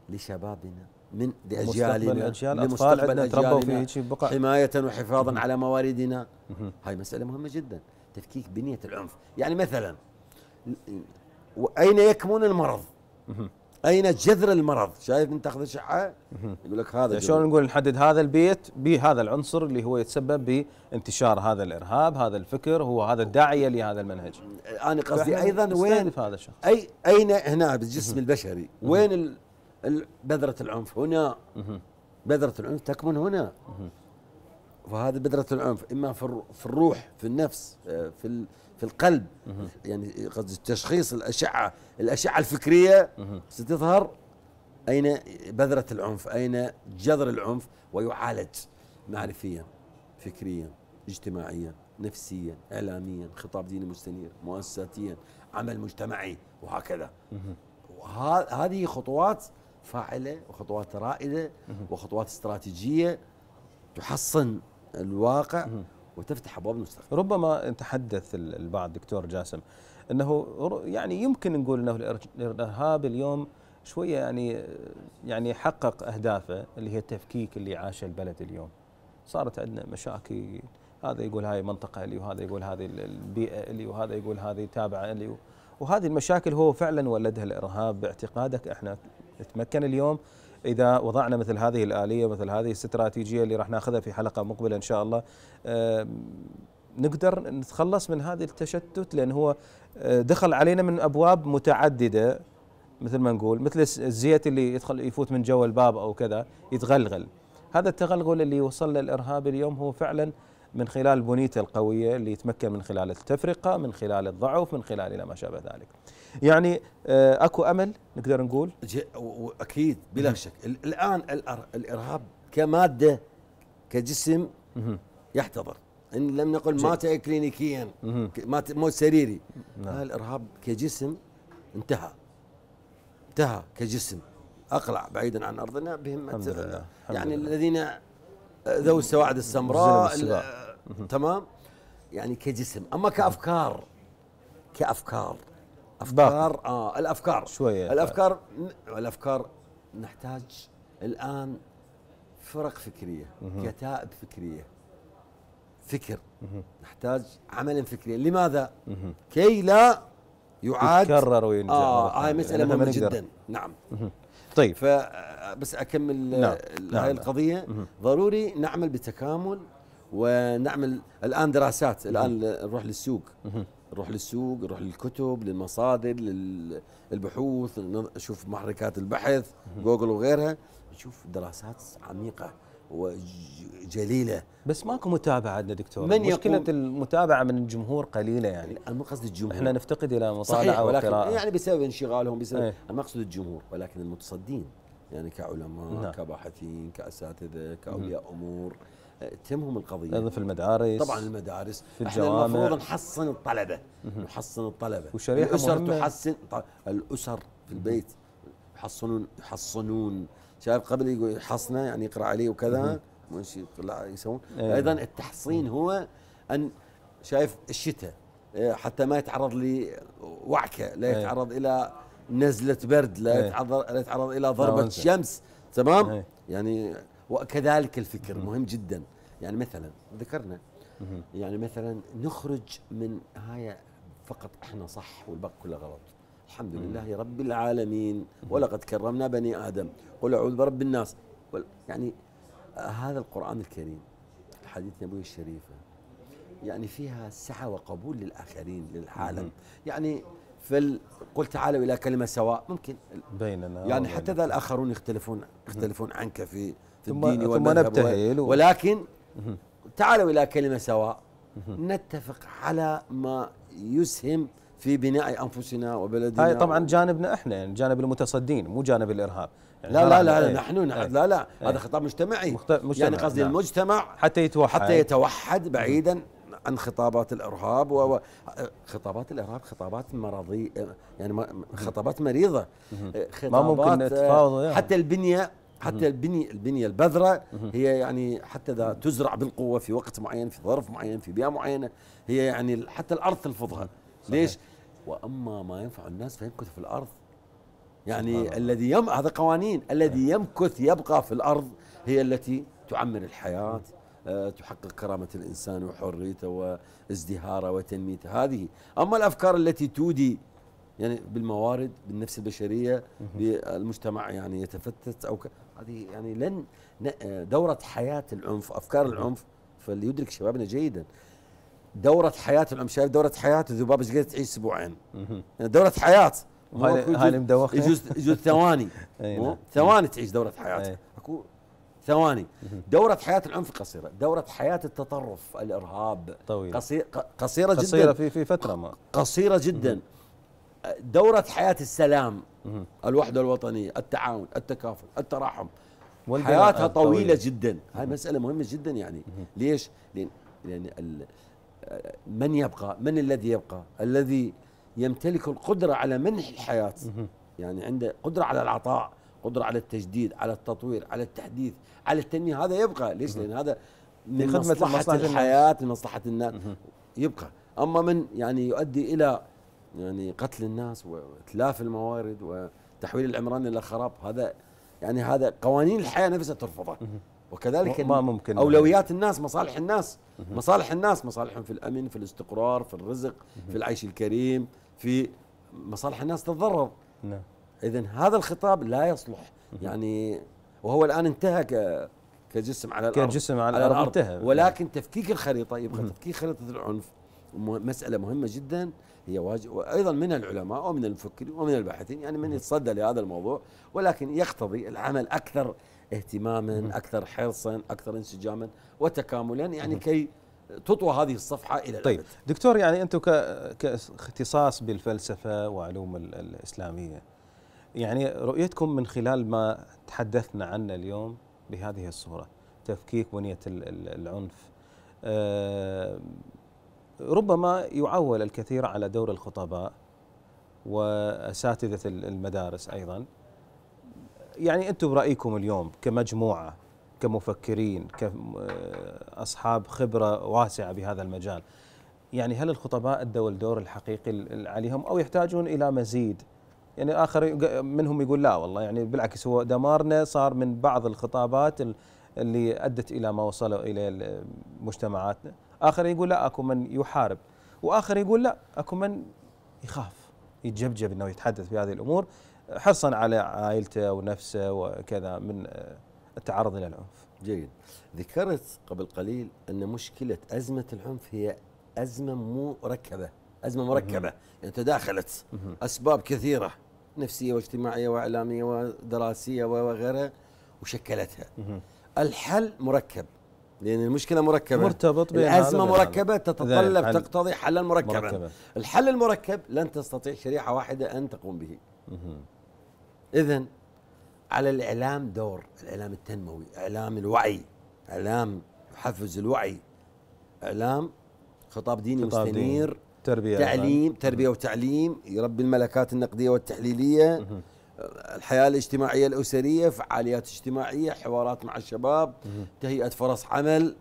لشبابنا من لاجيالنا أجيال لمستقبل اجيالنا في بقع حمايه وحفاظا على مواردنا هاي مساله مهمه جدا تفكيك بنيه العنف يعني مثلا اين يكمن المرض اين جذر المرض شايف من تاخذ اشعه يقول لك هذا يعني شلون نقول نحدد هذا البيت بهذا العنصر اللي هو يتسبب بانتشار هذا الارهاب هذا الفكر هو هذا الداعيه لهذا المنهج انا قصدي ايضا وين هذا الشخص اي اين هنا بالجسم البشري وين بذرة العنف هنا بذرة العنف تكمن هنا فهذا بذرة العنف إما في الروح في النفس آه، في في القلب يعني قصدي تشخيص الأشعة الأشعة الفكرية ستظهر أين بذرة العنف أين جذر العنف ويعالج معرفيا فكريا اجتماعيا نفسيا اعلاميا خطاب ديني مستنير مؤسساتيا عمل مجتمعي وهكذا وهذه خطوات فاعله وخطوات رائده وخطوات استراتيجيه تحصن الواقع وتفتح ابواب المستقبل. ربما تحدث البعض دكتور جاسم انه يعني يمكن نقول انه الارهاب اليوم شويه يعني يعني حقق اهدافه اللي هي التفكيك اللي عاشه البلد اليوم. صارت عندنا مشاكل هذا يقول هاي منطقه اللي وهذا يقول هذه البيئه اللي وهذا يقول هذه تابعه اللي وهذه المشاكل هو فعلا ولدها الارهاب باعتقادك احنا نتمكن اليوم اذا وضعنا مثل هذه الاليه مثل هذه الاستراتيجيه اللي راح ناخذها في حلقه مقبله ان شاء الله نقدر نتخلص من هذا التشتت لان هو آه، دخل علينا من ابواب متعدده مثل ما نقول مثل الزيت اللي يدخل يفوت من جوا الباب او كذا يتغلغل هذا التغلغل اللي وصل للارهاب اليوم هو فعلا من خلال بنيته القويه اللي يتمكن من خلال التفرقه من خلال الضعف من خلال الى ما شابه ذلك يعني آه، اكو امل نقدر نقول اكيد بلا شك الان الارهاب كماده كجسم يحتضر ان لم نقل مات كلينيكيا مات موت سريري نعم. الارهاب كجسم انتهى انتهى كجسم اقلع بعيدا عن ارضنا بهمه يعني الذين آه، ذو السواعد السمراء آه، تمام يعني كجسم اما كافكار كافكار افكار اه الافكار شويه الافكار ف... الافكار نحتاج الان فرق فكريه مه. كتائب فكريه فكر مه. نحتاج عمل فكري لماذا مه. كي لا يعاد يتكرر وينجح اه هاي آه مساله يعني مهمه جدا نعم مه. طيب فبس آه، اكمل آه، نعم. نعم. هاي القضيه مه. ضروري نعمل بتكامل ونعمل الان دراسات الان نروح للسوق نروح للسوق نروح للكتب للمصادر للبحوث نشوف محركات البحث جوجل وغيرها نشوف دراسات عميقه وجليله بس ماكو متابعه عندنا دكتور من مشكله المتابعه من الجمهور قليله يعني انا ما الجمهور احنا نفتقد الى مطالعه وقراءه يعني بسبب انشغالهم بسبب ايه؟ انا اقصد الجمهور ولكن المتصدين يعني كعلماء نعم. كباحثين كاساتذه كاولياء امور تهمهم القضيه أيضا في المدارس طبعا المدارس في الجوامع المفروض نحصن الطلبه نحصن الطلبه وشريحه الاسر مهمة. تحسن الاسر في البيت يحصنون يحصنون شايف قبل يقول يحصنه يعني يقرا عليه وكذا يسوون إيه. ايضا التحصين هو ان شايف الشتاء إيه، حتى ما يتعرض لوعكه لا إيه. يتعرض الى نزله برد لا يتعرض لا يتعرض الى ضربه شمس تمام يعني وكذلك الفكر مهم جدا يعني مثلا ذكرنا يعني مثلا نخرج من هاي فقط احنا صح والباقي كله غلط الحمد لله رب العالمين ولقد كرمنا بني ادم قل اعوذ برب الناس يعني آه، هذا القران الكريم الحديث النبوي الشريفه يعني فيها سعه وقبول للاخرين للعالم يعني فل قل تعالوا الى كلمه سواء ممكن بيننا يعني حتى اذا الاخرون يختلفون يختلفون عنك في في ثم الدين ثم نبتهل ولكن تعالوا إلى كلمة سواء نتفق على ما يسهم في بناء أنفسنا وبلدنا هاي طبعا جانبنا احنا يعني جانب المتصدين مو جانب الإرهاب يعني لا, إيه. لا لا لا نحن نحن لا لا هذا خطاب مجتمعي مجتمع يعني قصدي نعم المجتمع حتى يتوحد حتى يتوحد بعيدا عن خطابات الارهاب وخطابات الارهاب خطابات مرضي يعني خطابات مريضه خطابات إيه، ما ممكن نتفاوض يعني. حتى البنيه حتى البنية البنية البذرة هي يعني حتى إذا تزرع بالقوة في وقت معين في ظرف معين في بيئة معينة هي يعني حتى الأرض تلفظها ليش؟ وأما ما ينفع الناس فيمكث في الأرض يعني الذي يم هذا قوانين الذي يمكث يبقى في الأرض هي التي تعمر الحياة آه، تحقق كرامة الإنسان وحريته وازدهاره وتنميته هذه أما الأفكار التي تودي يعني بالموارد بالنفس البشرية بالمجتمع يعني يتفتت أو ك... هذه يعني لن دورة حياة العنف أفكار العنف فليدرك شبابنا جيدا دورة حياة العنف شايف دورة حياة الذباب ايش قد تعيش أسبوعين دورة حياة هاي مدوخة يجوز يجوز ثواني نعم. ثواني تعيش دورة حياة اكو ثواني دورة حياة العنف قصيرة دورة حياة التطرف الإرهاب طويلة قصيرة, قصيرة جدا قصيرة في في فترة ما قصيرة جدا دوره حياه السلام الوحده الوطنيه التعاون التكافل التراحم حياتها طويله جدا هاي مساله مهمه جدا يعني ليش لان آه، من يبقى من الذي يبقى الذي يمتلك القدره على منح الحياه يعني عنده قدره على العطاء قدره على التجديد على التطوير على التحديث على التنميه هذا يبقى ليش لان هذا من مصلحه الحياه من مصلحه الناس يبقى اما من يعني يؤدي الى يعني قتل الناس واتلاف الموارد وتحويل العمران الى خراب هذا يعني هذا قوانين الحياه نفسها ترفضه وكذلك ما ممكن اولويات الناس مصالح الناس مصالح الناس مصالحهم في الامن في الاستقرار في الرزق في العيش الكريم في مصالح الناس تتضرر نعم اذا هذا الخطاب لا يصلح يعني وهو الان انتهى كجسم على الارض كجسم على, على الارض, الأرض انتهى ولكن تفكيك الخريطه يبقى تفكيك خريطه العنف مسألة مهمة جدا هي واجب وأيضا من العلماء ومن المفكرين ومن الباحثين يعني من يتصدى لهذا الموضوع ولكن يقتضي العمل أكثر اهتماما أكثر حرصا أكثر انسجاما وتكاملا يعني كي تطوى هذه الصفحة إلى طيب دكتور يعني أنتم كاختصاص بالفلسفة وعلوم الإسلامية يعني رؤيتكم من خلال ما تحدثنا عنه اليوم بهذه الصورة تفكيك بنية العنف أه ربما يعول الكثير على دور الخطباء واساتذه المدارس ايضا يعني انتم برايكم اليوم كمجموعه كمفكرين كاصحاب خبره واسعه بهذا المجال يعني هل الخطباء ادوا الدور الحقيقي عليهم او يحتاجون الى مزيد يعني اخر منهم يقول لا والله يعني بالعكس هو دمارنا صار من بعض الخطابات اللي ادت الى ما وصلوا اليه مجتمعاتنا آخر يقول لا أكو من يحارب وآخر يقول لا أكو من يخاف يتجبجب أنه يتحدث في هذه الأمور حرصا على عائلته ونفسه وكذا من آه، التعرض إلى العنف جيد ذكرت قبل قليل أن مشكلة أزمة العنف هي أزمة مركبة أزمة مركبة يعني تداخلت أسباب كثيرة نفسية واجتماعية وإعلامية ودراسية وغيرها وشكلتها الحل مركب لأن المشكلة مركبة مرتبط بها الأزمة مركبة تتطلب تقتضي حلا مركبا الحل المركب لن تستطيع شريحة واحدة أن تقوم به إذا على الإعلام دور الإعلام التنموي إعلام الوعي إعلام يحفز الوعي إعلام خطاب ديني خطاب مستنير ديني. تربية تعليم تربية وتعليم يربي الملكات النقدية والتحليلية الحياه الاجتماعيه الاسريه فعاليات اجتماعيه حوارات مع الشباب تهيئه فرص عمل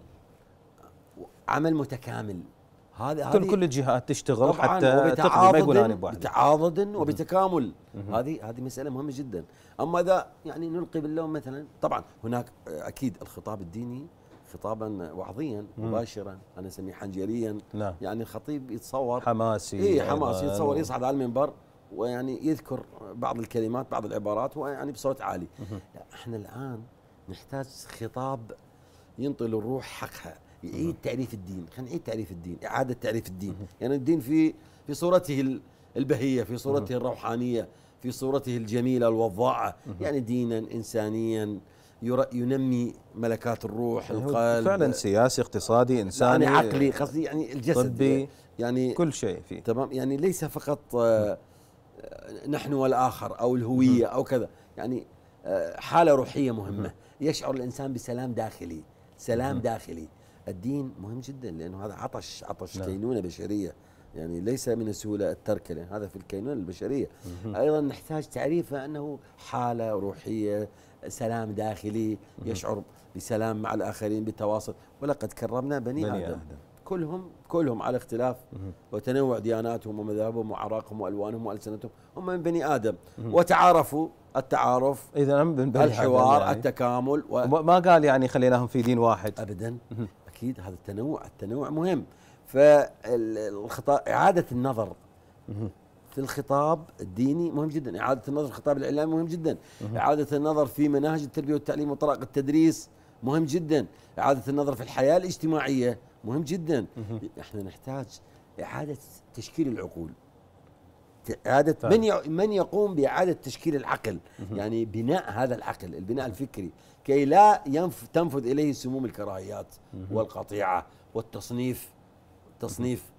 عمل متكامل هذا كل كل الجهات تشتغل حتى تقضي بتعاضد وبتكامل هذه هذه مساله مهمه جدا اما اذا يعني نلقي باللوم مثلا طبعا هناك اكيد الخطاب الديني خطابا وعظيا مباشرا انا اسميه حنجريا نعم. يعني الخطيب يتصور حماسي اي حماسي يتصور يصعد على المنبر ويعني يذكر بعض الكلمات بعض العبارات ويعني بصوت عالي لا احنا الان نحتاج خطاب ينطي للروح حقها يعيد تعريف الدين خلينا نعيد تعريف الدين اعاده تعريف الدين يعني الدين في في صورته البهيه في صورته الروحانيه في صورته الجميله الوضاعه يعني دينا انسانيا ينمي ملكات الروح يعني القلب فعلا سياسي اقتصادي انساني يعني عقلي قصدي يعني الجسد طبي يعني كل شيء فيه تمام يعني ليس فقط آه نحن والآخر أو الهوية أو كذا يعني آه، حالة روحية مهمة يشعر الإنسان بسلام داخلي سلام داخلي الدين مهم جدا لأنه هذا عطش عطش نعم. كينونة بشرية يعني ليس من السهولة الترك لأن هذا في الكينونة البشرية أيضا نحتاج تعريفه أنه حالة روحية سلام داخلي يشعر بسلام مع الآخرين بالتواصل ولقد كرمنا بني, بني آدم, آدم. كلهم كلهم على اختلاف وتنوع دياناتهم ومذاهبهم وعراقهم والوانهم والسنتهم هم من بني ادم وتعارفوا التعارف اذا من بني الحوار يعني. التكامل و... ما قال يعني خليناهم في دين واحد ابدا اكيد هذا التنوع التنوع مهم فالخطا اعاده النظر في الخطاب الديني مهم جدا إعادة النظر في الخطاب الإعلامي مهم جدا إعادة النظر في مناهج التربية والتعليم وطرق التدريس مهم جدا إعادة النظر في الحياة الاجتماعية مهم جدا احنا نحتاج اعاده تشكيل العقول اعاده طيب. من من يقوم باعاده تشكيل العقل يعني بناء هذا العقل البناء الفكري كي لا ينف تنفذ اليه سموم الكراهيات والقطيعه والتصنيف تصنيف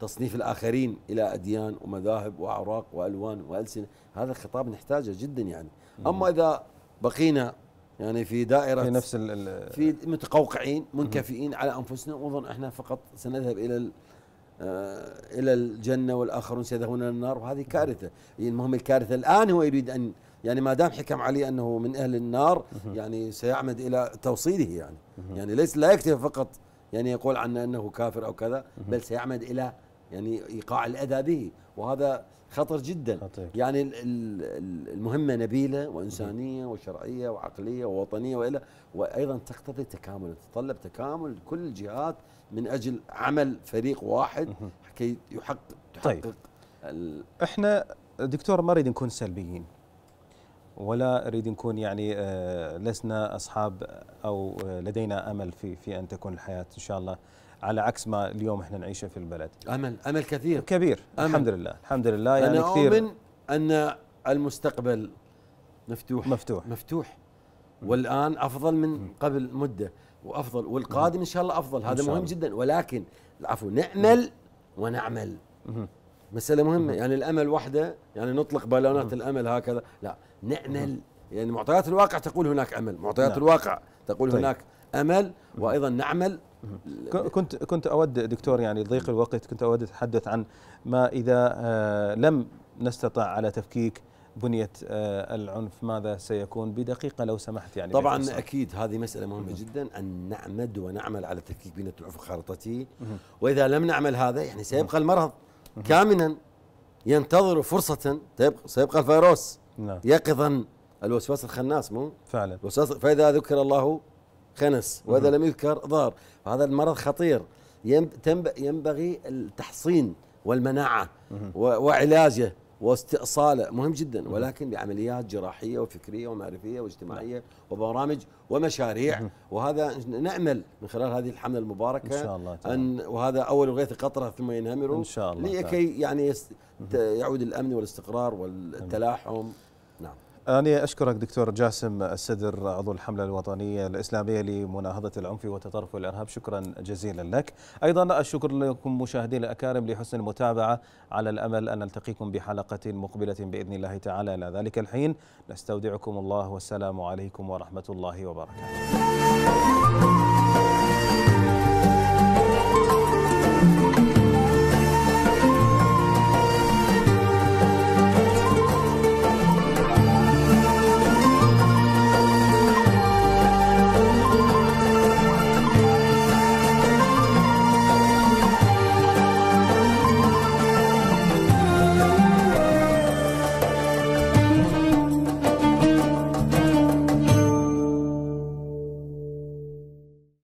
تصنيف الاخرين الى اديان ومذاهب واعراق والوان والسنه هذا الخطاب نحتاجه جدا يعني اما اذا بقينا يعني في دائرة في نفس ال في متقوقعين منكفئين على أنفسنا ونظن إحنا فقط سنذهب إلى آه، إلى الجنة والآخرون سيذهبون إلى النار وهذه كارثة يعني المهم الكارثة الآن هو يريد أن يعني ما دام حكم عليه أنه من أهل النار يعني سيعمد إلى توصيله يعني يعني ليس لا يكتفي فقط يعني يقول عنه أنه كافر أو كذا بل سيعمد إلى يعني إيقاع الأذى به وهذا خطر جدا خطير. يعني المهمه نبيله وانسانيه وشرعيه وعقليه ووطنيه والى وايضا تقتضي تكامل تتطلب تكامل كل الجهات من اجل عمل فريق واحد كي يحقق تحقق طيب. احنا دكتور ما نريد نكون سلبيين ولا نريد نكون يعني آه، لسنا اصحاب او آه، لدينا امل في في ان تكون الحياه ان شاء الله على عكس ما اليوم احنا نعيشه في البلد امل امل كثير كبير أمل. الحمد لله الحمد لله يعني أنا كثير اؤمن ان المستقبل مفتوح مفتوح مفتوح والان افضل من قبل مده وافضل والقادم ان شاء الله افضل هذا مهم جدا ولكن العفو نامل ونعمل مساله مهمه يعني الامل وحده يعني نطلق بالونات الامل هكذا لا نامل يعني معطيات الواقع تقول هناك امل معطيات نعم. الواقع تقول طيب. هناك امل وايضا نعمل كنت كنت اود دكتور يعني ضيق الوقت كنت اود اتحدث عن ما اذا آه، لم نستطع على تفكيك بنية آه، العنف ماذا سيكون بدقيقة لو سمحت يعني طبعا بفرصة. أكيد هذه مسألة مهمة جدا أن نعمد ونعمل على تفكيك بنية العنف وخارطته وإذا لم نعمل هذا يعني سيبقى المرض كامنا ينتظر فرصة سيبقى الفيروس نعم. يقظا الوسواس الخناس مو فعلا فإذا ذكر الله خنس وإذا لم يذكر ضار فهذا المرض خطير ينبغي التحصين والمناعة وعلاجه واستئصاله مهم جدا ولكن بعمليات جراحيه وفكريه ومعرفيه واجتماعيه نعم. وبرامج ومشاريع وهذا نامل من خلال هذه الحمله المباركه ان شاء الله تعالى. ان وهذا اول غيث قطره ثم ينهمر ان شاء الله لكي يعني يعود الامن والاستقرار والتلاحم أنا أشكرك دكتور جاسم السدر عضو الحملة الوطنية الإسلامية لمناهضة العنف وتطرف الإرهاب شكرا جزيلا لك أيضا الشكر لكم مشاهدينا الأكارم لحسن المتابعة على الأمل أن نلتقيكم بحلقة مقبلة بإذن الله تعالى إلى ذلك الحين نستودعكم الله والسلام عليكم ورحمة الله وبركاته